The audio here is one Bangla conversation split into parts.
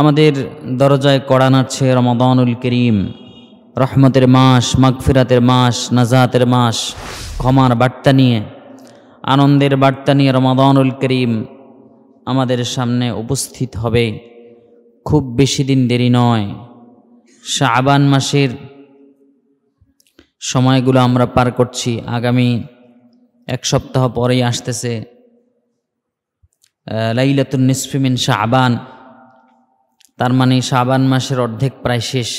আমাদের দরজায় কড়া নাড়ছে রমাদানুল করিম রহমতের মাস মাগফিরাতের মাস নাজাতের মাস ক্ষমার বার্তা নিয়ে আনন্দের বার্তা নিয়ে রমাদানুল করিম আমাদের সামনে উপস্থিত হবে খুব বেশি দিন দেরি নয় শাবান মাসের সময়গুলো আমরা পার করছি আগামী এক সপ্তাহ পরেই আসতেছে লাইলাতুন নিসফিমিন শাহবান তার মানে শাবান মাসের অর্ধেক প্রায় শেষ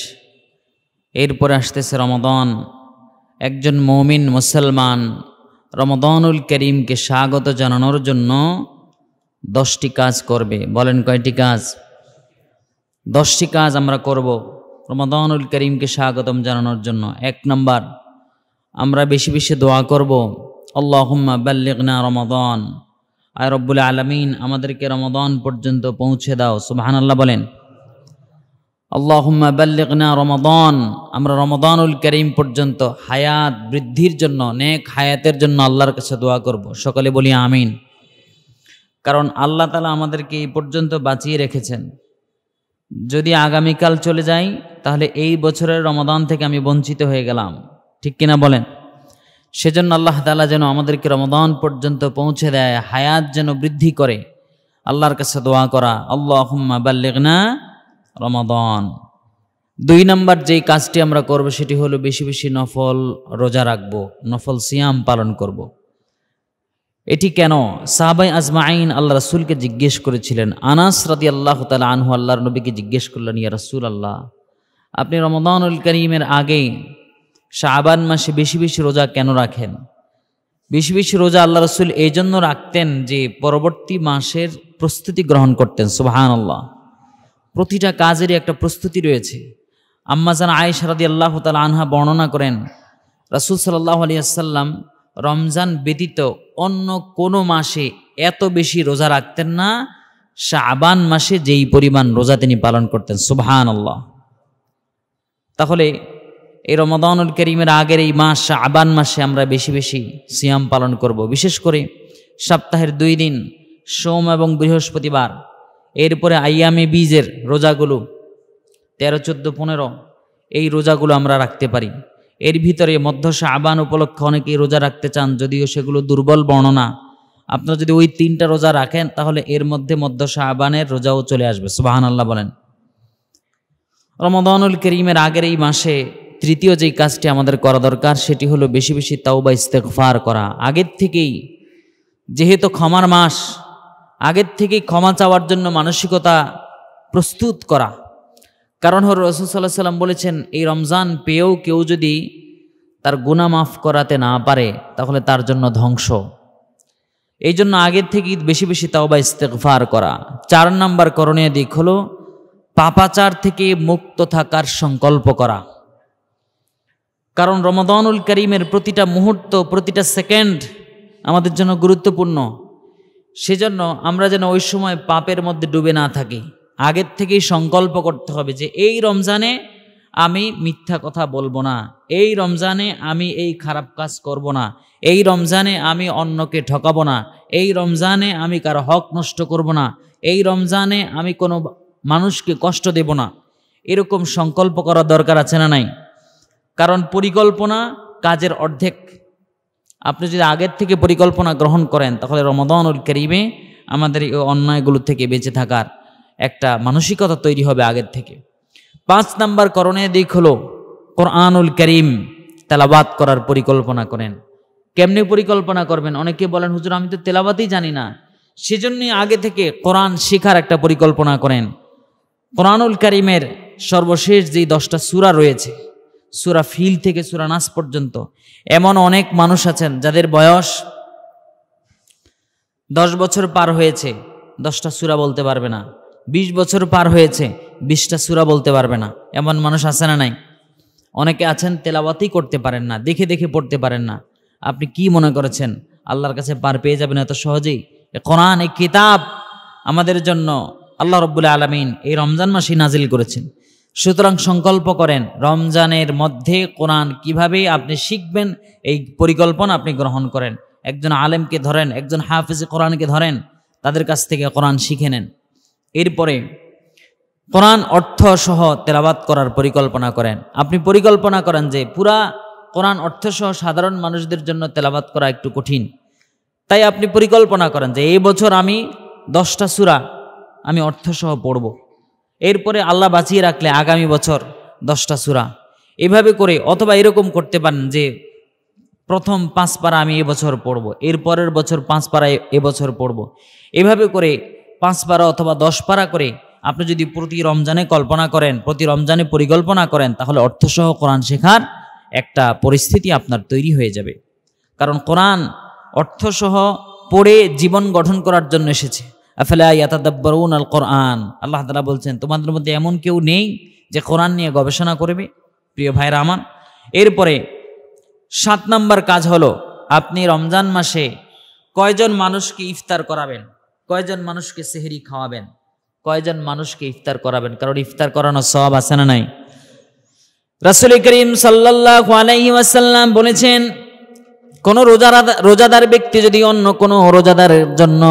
এরপরে আসতেছে রমদন একজন মৌমিন মুসলমান রমদনুল করিমকে স্বাগত জানানোর জন্য দশটি কাজ করবে বলেন কয়টি কাজ দশটি কাজ আমরা করব রমদনুল করিমকে স্বাগতম জানানোর জন্য এক নম্বর আমরা বেশি বেশি দোয়া করব আল্লাহম্মা বাল্লিগনা রমদন আর রব্বুল আলমিন আমাদেরকে রমদন পর্যন্ত পৌঁছে দাও সুবাহান আল্লাহ বলেন আল্লাহুম্মা বাল্লিগনা রমাদান আমরা রমাদানুল করিম পর্যন্ত হায়াত বৃদ্ধির জন্য নেক হায়াতের জন্য আল্লাহর কাছে দোয়া করব সকলে বলি আমিন কারণ আল্লাহ তালা আমাদেরকে এই পর্যন্ত বাঁচিয়ে রেখেছেন যদি আগামীকাল চলে যাই তাহলে এই বছরের রমাদান থেকে আমি বঞ্চিত হয়ে গেলাম ঠিক কিনা বলেন সেজন্য আল্লাহ তালা যেন আমাদেরকে রমাদান পর্যন্ত পৌঁছে দেয় হায়াত যেন বৃদ্ধি করে আল্লাহর কাছে দোয়া করা আল্লাহ বাল্লিগনা রমাদন দুই নম্বর যেই কাজটি আমরা করব সেটি হলো বেশি বেশি নফল রোজা রাখব নফল সিয়াম পালন করব। এটি কেন সাহাবাই আজমাইন আল্লাহ রসুলকে জিজ্ঞেস করেছিলেন আনাস রাদি আল্লাহ তালা আনহু আল্লাহর নবীকে জিজ্ঞেস করলেন ইয়া রাসুল আল্লাহ আপনি রমদানুল করিমের আগে শাহবান মাসে বেশি বেশি রোজা কেন রাখেন বেশি বেশি রোজা আল্লাহ রসুল এই জন্য রাখতেন যে পরবর্তী মাসের প্রস্তুতি গ্রহণ করতেন সুবাহান আল্লাহ প্রতিটা কাজেরই একটা প্রস্তুতি রয়েছে আম্মাজান আয় সারাদি আল্লাহ তাল আনহা বর্ণনা করেন রাসুল সাল্লাহ আলিয়াল্লাম রমজান ব্যতীত অন্য কোনো মাসে এত বেশি রোজা রাখতেন না শাবান মাসে যেই পরিমাণ রোজা তিনি পালন করতেন সুবহান আল্লাহ তাহলে এই রমদানুল করিমের আগের এই মাস আবান মাসে আমরা বেশি বেশি সিয়াম পালন করব বিশেষ করে সপ্তাহের দুই দিন সোম এবং বৃহস্পতিবার এরপরে আইয়ামে বীজের রোজাগুলো তেরো চোদ্দো পনেরো এই রোজাগুলো আমরা রাখতে পারি এর ভিতরে মধ্য আবান উপলক্ষে অনেকেই রোজা রাখতে চান যদিও সেগুলো দুর্বল বর্ণনা আপনারা যদি ওই তিনটা রোজা রাখেন তাহলে এর মধ্যে মধ্য আবানের রোজাও চলে আসবে সুবাহান আল্লাহ বলেন রমদানুল করিমের আগের এই মাসে তৃতীয় যেই কাজটি আমাদের করা দরকার সেটি হলো বেশি বেশি তাওবা ইস্তেকফার করা আগের থেকেই যেহেতু ক্ষমার মাস আগের থেকে ক্ষমা চাওয়ার জন্য মানসিকতা প্রস্তুত করা কারণ হর রসুল্লাহ সাল্লাম বলেছেন এই রমজান পেয়েও কেউ যদি তার গুণা মাফ করাতে না পারে তাহলে তার জন্য ধ্বংস এই জন্য আগের থেকেই বেশি বেশি তাওবা ইস্তেকফার করা চার নাম্বার করণীয় দিক হলো পাপাচার থেকে মুক্ত থাকার সংকল্প করা কারণ রমাদানুল করিমের প্রতিটা মুহূর্ত প্রতিটা সেকেন্ড আমাদের জন্য গুরুত্বপূর্ণ সেজন্য আমরা যেন ওই সময় পাপের মধ্যে ডুবে না থাকি আগের থেকেই সংকল্প করতে হবে যে এই রমজানে আমি মিথ্যা কথা বলবো না এই রমজানে আমি এই খারাপ কাজ করব না এই রমজানে আমি অন্যকে ঠকাবো না এই রমজানে আমি কারো হক নষ্ট করব না এই রমজানে আমি কোনো মানুষকে কষ্ট দেব না এরকম সংকল্প করা দরকার আছে না নাই কারণ পরিকল্পনা কাজের অর্ধেক আপনি যদি আগের থেকে পরিকল্পনা গ্রহণ করেন তাহলে রমদানুল করিমে আমাদের এই অন্যায়গুলো থেকে বেঁচে থাকার একটা মানসিকতা তৈরি হবে আগের থেকে পাঁচ নাম্বার করণের দিক হলো কোরআনুল করিম তেলাবাত করার পরিকল্পনা করেন কেমনে পরিকল্পনা করবেন অনেকে বলেন হুজুর আমি তো তেলাবাতই জানি না সেজন্যই আগে থেকে কোরআন শেখার একটা পরিকল্পনা করেন কোরআনুল করিমের সর্বশেষ যেই দশটা সুরা রয়েছে সুরা ফিল থেকে সুরা নাস পর্যন্ত এমন অনেক মানুষ আছেন যাদের বয়স দশ বছর পার হয়েছে দশটা সুরা বলতে পারবে না বিশ বছর পার হয়েছে বিশটা সুরা বলতে পারবে না এমন মানুষ আছে না নাই অনেকে আছেন তেলাবাতি করতে পারেন না দেখে দেখে পড়তে পারেন না আপনি কি মনে করেছেন আল্লাহর কাছে পার পেয়ে যাবেন এত সহজেই কোরআন এই কিতাব আমাদের জন্য আল্লাহ রব্বুল আলমিন এই রমজান মাসে নাজিল করেছেন সুতরাং সংকল্প করেন রমজানের মধ্যে কোরআন কিভাবে আপনি শিখবেন এই পরিকল্পনা আপনি গ্রহণ করেন একজন আলেমকে ধরেন একজন হাফিজ কোরআনকে ধরেন তাদের কাছ থেকে কোরআন শিখে নেন এরপরে কোরআন অর্থ সহ তেলাবাত করার পরিকল্পনা করেন আপনি পরিকল্পনা করেন যে পুরা কোরআন অর্থ সহ সাধারণ মানুষদের জন্য তেলাবাত করা একটু কঠিন তাই আপনি পরিকল্পনা করেন যে এই বছর আমি দশটা সুরা আমি অর্থসহ পড়ব এরপরে আল্লাহ বাঁচিয়ে রাখলে আগামী বছর দশটা সুরা এভাবে করে অথবা এরকম করতে পারেন যে প্রথম পাঁচ পারা আমি এবছর পড়ব এর পরের বছর পাঁচ পাড়া এবছর পড়ব এভাবে করে পাঁচ পারা অথবা দশ পারা করে আপনি যদি প্রতি রমজানে কল্পনা করেন প্রতি রমজানে পরিকল্পনা করেন তাহলে অর্থসহ কোরআন শেখার একটা পরিস্থিতি আপনার তৈরি হয়ে যাবে কারণ কোরআন অর্থসহ পড়ে জীবন গঠন করার জন্য এসেছে আফালা আল কোরআন আল্লাহ তালা বলছেন তোমাদের মধ্যে এমন কেউ নেই যে কোরআন নিয়ে গবেষণা করবে প্রিয় ভাই রামান এরপরে সাত নম্বর কাজ হলো আপনি রমজান মাসে কয়জন মানুষকে ইফতার করাবেন কয়জন মানুষকে সেহেরি খাওয়াবেন কয়জন মানুষকে ইফতার করাবেন কারণ ইফতার করানো সব আছে না নাই রাসুল করিম সাল্লাহ আলাইসাল্লাম বলেছেন কোন রোজাদার রোজাদার ব্যক্তি যদি অন্য কোনো রোজাদারের জন্য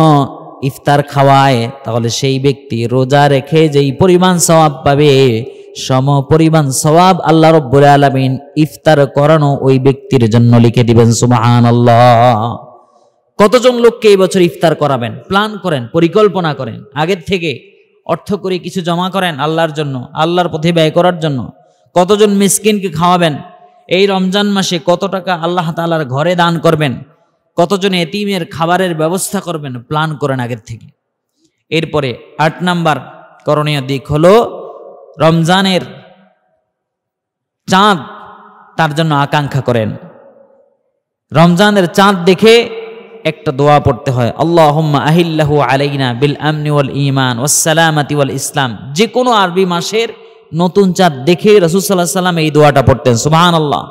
ইফতার খাওয়ায় তাহলে সেই ব্যক্তি রোজা রেখে যেই পরিমাণ স্বভাব পাবে সম পরিমাণ সওয়াব আল্লাহ রব্বুল আলমিন ইফতার করানো ওই ব্যক্তির জন্য লিখে দিবেন সুমাহান আল্লাহ কতজন লোককে এই বছর ইফতার করাবেন প্ল্যান করেন পরিকল্পনা করেন আগের থেকে অর্থ করে কিছু জমা করেন আল্লাহর জন্য আল্লাহর পথে ব্যয় করার জন্য কতজন মিসকিনকে খাওয়াবেন এই রমজান মাসে কত টাকা আল্লাহ তালার ঘরে দান করবেন কতজন এতিমের খাবারের ব্যবস্থা করবেন প্ল্যান করেন আগের থেকে এরপরে আট নাম্বার করণীয় দিক হলো রমজানের চাঁদ তার জন্য আকাঙ্ক্ষা করেন রমজানের চাঁদ দেখে একটা দোয়া পড়তে হয় আল্লাহ আহিল্লাহ আলাইনা বিল আমনি ইমান ওয়াসালামাতি ওয়াল ইসলাম যে কোনো আরবি মাসের নতুন চাঁদ দেখে রসুল সাল্লাহ সাল্লাম এই দোয়াটা পড়তেন সুবাহ আল্লাহ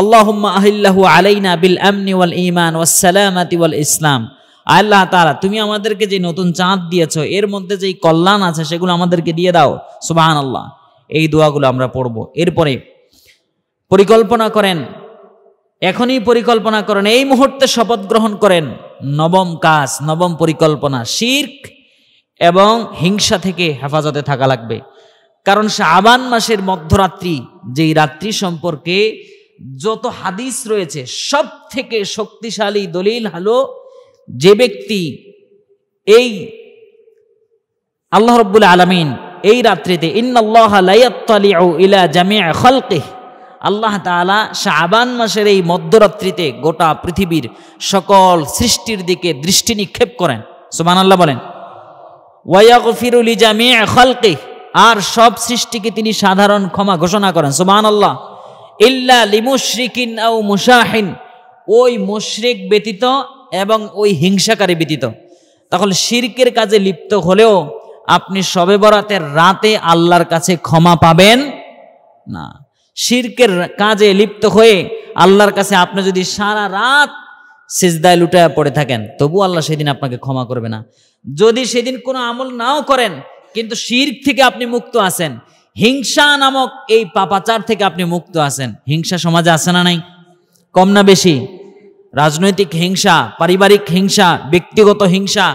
আল্লাহম্মা আহিল্লাহু আলাইনা বিল আমনি ওয়াল ইমান ওয়াসালামাতি ওয়াল ইসলাম আল্লাহ তারা তুমি আমাদেরকে যে নতুন চাঁদ দিয়েছ এর মধ্যে যেই কল্যাণ আছে সেগুলো আমাদেরকে দিয়ে দাও সুবাহান আল্লাহ এই দোয়াগুলো আমরা পড়ব এরপরে পরিকল্পনা করেন এখনই পরিকল্পনা করেন এই মুহূর্তে শপথ গ্রহণ করেন নবম কাজ নবম পরিকল্পনা শির্ক এবং হিংসা থেকে হেফাজতে থাকা লাগবে কারণ শাহবান মাসের মধ্যরাত্রি যেই রাত্রি সম্পর্কে যত হাদিস রয়েছে সব থেকে শক্তিশালী দলিল হলো যে ব্যক্তি এই আল্লাহ রব্বুল আলমিন এই রাত্রিতে আল্লাহ তালা শাহবান মাসের এই মধ্যরাত্রিতে গোটা পৃথিবীর সকল সৃষ্টির দিকে দৃষ্টি নিক্ষেপ করেন সুমান আল্লাহ বলেন ওয়াইফিরুল জামিয়া খলকে আর সব সৃষ্টিকে তিনি সাধারণ ক্ষমা ঘোষণা করেন সুমান আল্লাহ ইল্লা লিমুশ্রিকিন আও মুশাহিন ওই মুশরিক ব্যতীত এবং ওই হিংসাকারী ব্যতীত তখন শিরকের কাজে লিপ্ত হলেও আপনি সবে বরাতের রাতে আল্লাহর কাছে ক্ষমা পাবেন না শিরকের কাজে লিপ্ত হয়ে আল্লাহর কাছে আপনি যদি সারা রাত সেজদায় লুটায় পড়ে থাকেন তবু আল্লাহ সেদিন আপনাকে ক্ষমা করবে না যদি সেদিন কোনো আমল নাও করেন কিন্তু শির থেকে আপনি মুক্ত আছেন হিংসা নামক এই পাপাচার থেকে আপনি মুক্ত আছেন হিংসা সমাজে আছে না নাই কম না বেশি রাজনৈতিক হিংসা পারিবারিক হিংসা ব্যক্তিগত হিংসা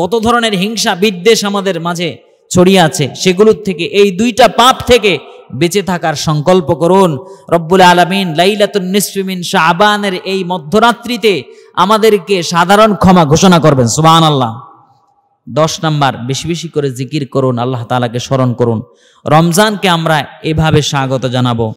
কত ধরনের হিংসা বিদ্বেষ আমাদের মাঝে ছড়িয়ে আছে সেগুলোর থেকে এই দুইটা পাপ থেকে বেঁচে থাকার সংকল্প করুন রব্বুল আলমিন লাইলাতুন নিসফিমিন শাহবানের এই মধ্যরাত্রিতে আমাদেরকে সাধারণ ক্ষমা ঘোষণা করবেন সুবাহ আল্লাহ দশ নাম্বার বেশি বেশি করে জিকির করুন আল্লাহ তালাকে স্মরণ করুন রমজানকে আমরা এভাবে স্বাগত জানাবো